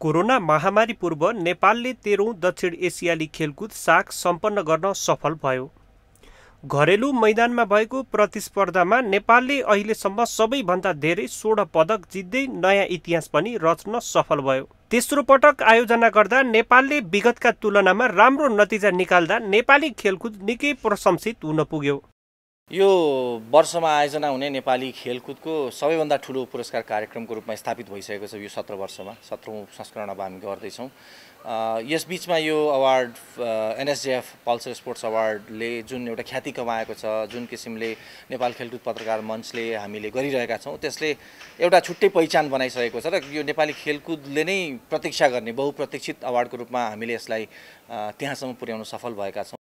corona महामारी पूर्व नेपालले तेह्रौँ दक्षिण एसियाली खेलकुद साग सम्पन्न गर्न सफल भयो घरेलु मैदानमा भएको प्रतिस्पर्धामा नेपालले अहिलेसम्म सबैभन्दा धेरै सोह्र पदक जित्दै नयाँ इतिहास पनि रच्न सफल भयो तेस्रो पटक आयोजना गर्दा नेपालले विगतका तुलनामा राम्रो नतिजा निकाल्दा नेपाली खेलकुद निकै प्रशंसित हुन पुग्यो यो वर्षमा आयोजना हुने नेपाली खेलकुदको सबैभन्दा ठुलो पुरस्कार कार्यक्रमको रूपमा स्थापित भइसकेको छ यो सत्र वर्षमा सत्रौँ संस्करण अब हामी गर्दैछौँ यसबिचमा यो अवार्ड एनएसजेएफ पल्सर स्पोर्ट्स अवार्डले जुन एउटा ख्याति कमाएको छ जुन किसिमले नेपाल खेलकुद पत्रकार मञ्चले हामीले गरिरहेका छौँ त्यसले एउटा छुट्टै पहिचान बनाइसकेको छ र यो नेपाली खेलकुदले नै प्रतीक्षा गर्ने बहुप्रतीक्षित अवार्डको रूपमा हामीले यसलाई त्यहाँसम्म पुर्याउन सफल भएका छौँ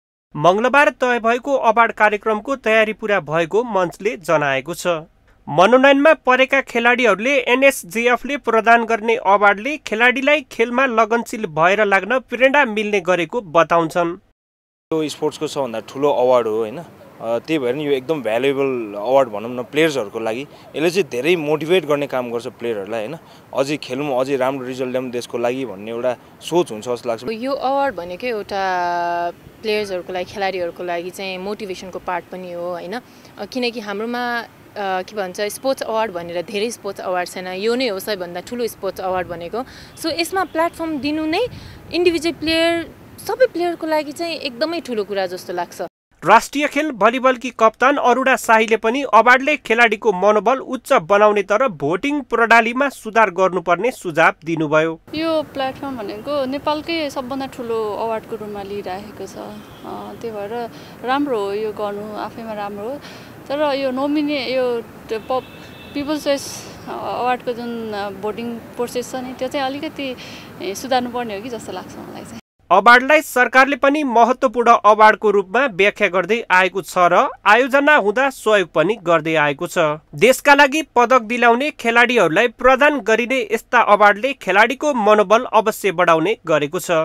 मङ्गलबार तय भएको अवार्ड कार्यक्रमको तयारी पूरा भएको मञ्चले जनाएको छ मनोनयनमा परेका खेलाडीहरूले एनएसजिएफले प्रदान गर्ने अवार्डले खेलाडीलाई खेलमा लगनशील भएर लाग्न प्रेरणा मिल्ने गरेको बताउँछन् यो स्पोर्ट्सको सबभन्दा ठुलो अवार्ड हो होइन त्यही भएर नि यो एकदम भ्यालुएबल अवार्ड भनौँ न प्लेयर्सहरूको लागि यसले चाहिँ धेरै मोटिभेट गर्ने काम गर्छ प्लेयरहरूलाई होइन अझै खेलौँ अझै राम्रो रिजल्ट ल्याउँ देशको लागि भन्ने एउटा सोच हुन्छ जस्तो लाग्छ यो अवार्ड भनेकै एउटा प्लेयर्सहरूको लागि खेलाडीहरूको लागि चाहिँ मोटिभेसनको पार्ट पनि हो होइन किनकि हाम्रोमा के भन्छ स्पोर्ट्स अवार्ड भनेर धेरै स्पोर्ट्स अवार्ड छैन यो नै हो सबैभन्दा ठुलो स्पोर्ट्स अवार्ड भनेको सो यसमा प्लेटफर्म दिनु नै इन्डिभिजुअल प्लेयर सबै प्लेयरको लागि चाहिँ एकदमै ठुलो कुरा जस्तो लाग्छ राष्ट्रिय खेल भलिबलकी कप्तान अरुणा शाहीले पनि अवार्डले खेलाडीको मनोबल उच्च बनाउने तर भोटिङ प्रणालीमा सुधार गर्नुपर्ने सुझाव दिनुभयो यो प्लेटफर्म भनेको नेपालकै सबभन्दा ठुलो अवार्डको रूपमा लिइराखेको छ त्यही भएर राम्रो हो यो गर्नु आफैमा राम्रो हो तर यो नोमिने यो पप पिपल्स चोइस अवार्डको जुन भोटिङ प्रोसेस छ नि त्यो चाहिँ अलिकति पर्ने हो कि जस्तो लाग्छ मलाई चाहिँ अवार्डलाई सरकारले पनि महत्त्वपूर्ण अवार्डको रूपमा व्याख्या गर्दै आएको छ र आयोजना हुँदा सहयोग पनि गर्दै आएको छ देशका लागि पदक दिलाउने खेलाडीहरूलाई प्रदान गरिने यस्ता अवार्डले खेलाडीको मनोबल अवश्य बढाउने गरेको छ